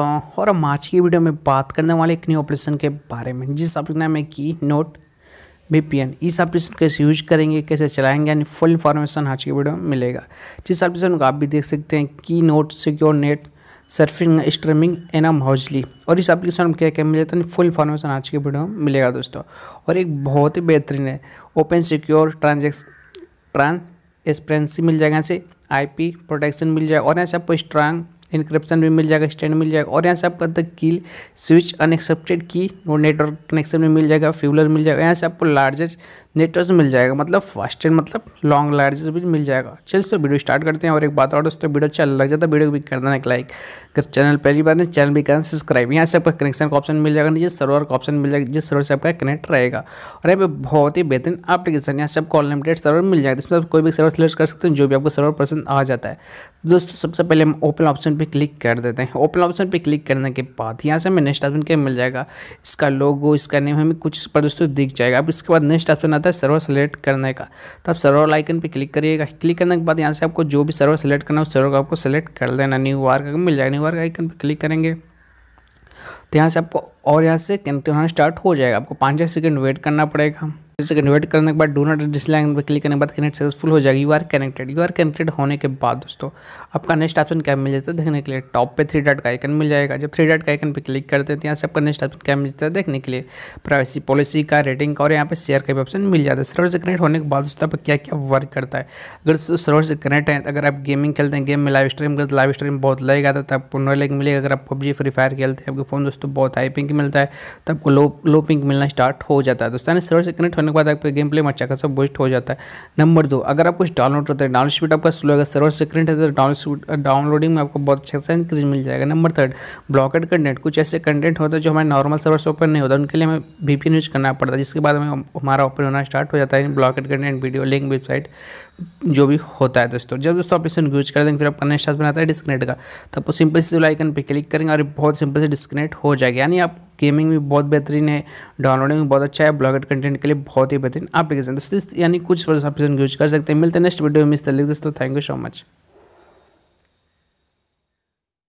और हम आज की वीडियो में बात करने वाले एक न्यू ऑपरेशन के बारे में जिस ऑपरेशन में है की नोट वीपीएन इस ऑपरेशन कैसे यूज करेंगे कैसे चलाएंगे यानी फुल इन्फॉर्मेशन आज की वीडियो में मिलेगा जिस ऑपरेशन को आप भी देख सकते हैं की नोट secure net surfing streaming anonymously और इस एप्लीकेशन में क्या क्या मिल जाता है फुल इन्फॉर्मेशन आज की वीडियो में मिलेगा दोस्तों और एक बहुत ही बेहतरीन है ओपन सिक्योर ट्रांजेक्स ट्रांसपेरेंसी मिल जाएगा ऐसे आईपी प्रोटेक्शन मिल जाएगा और ऐसे आपको स्ट्रांग इंक्रिप्शन भी मिल जाएगा स्टैंड मिल जाएगा और यहाँ से आपको तक कील स्विच अनएक्सेप्टेड की नेटवर्क कनेक्शन भी मिल जाएगा फ्यूलर मिल जाएगा यहाँ से आपको लार्जेस्ट नेटवर्क मिल जाएगा मतलब फास्ट मतलब लॉन्ग लार्जेस्ट भी मिल जाएगा चल तो वीडियो स्टार्ट करते हैं और एक बात और दोस्तों वीडियो अच्छा लग जाता तो है वीडियो भी कर देना एक लाइक अगर चैनल पहली बार नहीं चैनल भी करना सब्सक्राइब यहाँ से आपका कनेक्शन का ऑप्शन मिल जाएगा नीचे सर्वर का ऑप्शन मिल जाएगा जिस सर्वर से आपका कनेक्ट रहेगा और यहाँ पर बहुत ही बेहतरीन एप्लीकेशन यहाँ से आपको अनलिमिटेड सर्वर मिल जाएगा जिसमें आप कोई भी सर्वर सेलेक्ट कर सकते हैं जो भी आपको सर्वर पसंद आ जाता है दोस्तों सबसे पहले हम ओपन ऑप्शन पे क्लिक कर देते हैं ओपन ऑप्शन पे क्लिक करने के बाद यहाँ से हमें नेक्स्ट ऑप्शन क्या मिल जाएगा इसका लोगो इसका नेम हमें कुछ पर दोस्तों दिख जाएगा अब इसके बाद नेक्स्ट ऑप्शन आता है सर्वर सेलेक्ट करने का तो आप सर्वर आइकन पर क्लिक करिएगा क्लिक करने के बाद यहाँ से आपको जो भी सर्वर सेलेक्ट करना है उस सर्वर को आपको सेलेक्ट कर देना न्यू का मिल जाएगा न्यू का आइकन पर क्लिक करेंगे तो यहाँ से आपको और यहाँ से होना स्टार्ट हो जाएगा आपको पाँच छः सेकेंड वेट करना पड़ेगा इसे कन्वर्ट करने के बाद डो नॉट डिसलाइन पर क्लिक करने के बाद कनेक्ट सक्सेसफुल हो जाएगी you are connected you are connected होने के बाद दोस्तों आपका नेक्स्ट ऑप्शन क्या मिल जाता है देखने के लिए टॉप पे थ्री डॉट का आइकन मिल जाएगा जब थ्री डॉट का आइकन पर क्लिक करते हैं तो यहाँ से आपका नेक्स्ट ऑप्शन क्या मिल जाता है देखने के लिए प्राइवेसी पॉलिसी का रेटिंग का और यहाँ पर शेयर का भी ऑप्शन मिल जाता है सर्वर से कनेक्ट होने के बाद दोस्तों आप क्या क्या वर्क करता है अगर सर्वर से कनेक्ट है तो अगर आप गेमिंग खेलते हैं गेम में लाइव स्ट्रीम करते लाइव स्ट्रीम बहुत लग आता है तो आपको नो लग मिलेगा अगर आप पबजी फ्री फायर खेलते हैं आपके फोन दोस्तों बहुत हाई पिंक मिलता है तो आपको लो लो पिंक मिलना स्टार्ट हो जाता है दोस्तों सर्वर से कनेक्ट होने करने के बाद आपका गेम प्ले में अच्छा खासा बूस्ट हो जाता है नंबर दो अगर आप कुछ डाउनलोड करते हैं डाउनलोड स्पीड आपका स्लो है सर्वर सेकंड है तो डाउनलोड डाउनलोडिंग में आपको बहुत अच्छा खासा इंक्रीज मिल जाएगा नंबर थर्ड ब्लॉकेड कंटेंट कुछ ऐसे कंटेंट होता है जो हमारे नॉर्मल सर्वर से ओपन नहीं होता उनके लिए हमें वी यूज करना पड़ता है जिसके बाद हमें हमारा ओपन होना स्टार्ट हो जाता है blocked content video link website जो भी होता है दोस्तों जब दोस्तों आप इसे यूज कर देंगे फिर आपका नेक्स्ट बनाता है डिस्कनेक्ट का तो आपको सिंपल से आइकन पर क्लिक करेंगे और बहुत सिंपल से डिस्कनेक्ट हो जाएगा यानी आप गेमिंग भी बहुत बेहतरीन है डाउनलोडिंग भी बहुत अच्छा है ब्लॉगेट कंटेंट के लिए बहुत ही बेहतरीन एप्लीकेशन दोस्तों यानी कुछ यूज कर सकते हैं मिलते हैं नेक्स्ट वीडियो में इस तरह दोस्तों थैंक यू सो मच